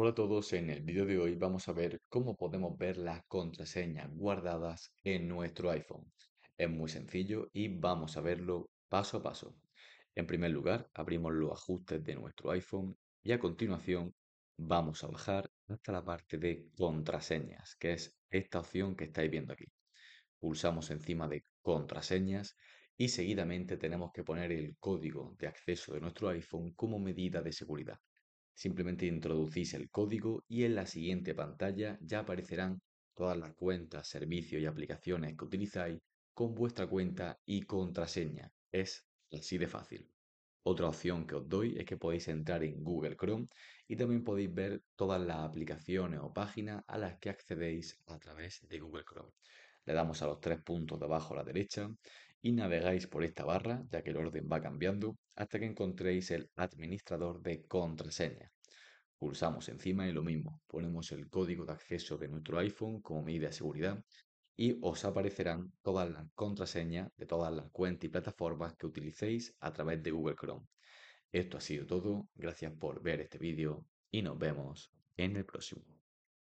Hola a todos, en el vídeo de hoy vamos a ver cómo podemos ver las contraseñas guardadas en nuestro iPhone. Es muy sencillo y vamos a verlo paso a paso. En primer lugar, abrimos los ajustes de nuestro iPhone y a continuación vamos a bajar hasta la parte de contraseñas, que es esta opción que estáis viendo aquí. Pulsamos encima de contraseñas y seguidamente tenemos que poner el código de acceso de nuestro iPhone como medida de seguridad. Simplemente introducís el código y en la siguiente pantalla ya aparecerán todas las cuentas, servicios y aplicaciones que utilizáis con vuestra cuenta y contraseña. Es así de fácil. Otra opción que os doy es que podéis entrar en Google Chrome y también podéis ver todas las aplicaciones o páginas a las que accedéis a través de Google Chrome le damos a los tres puntos de abajo a la derecha y navegáis por esta barra, ya que el orden va cambiando, hasta que encontréis el administrador de contraseña. Pulsamos encima y lo mismo, ponemos el código de acceso de nuestro iPhone como medida de seguridad y os aparecerán todas las contraseñas de todas las cuentas y plataformas que utilicéis a través de Google Chrome. Esto ha sido todo, gracias por ver este vídeo y nos vemos en el próximo.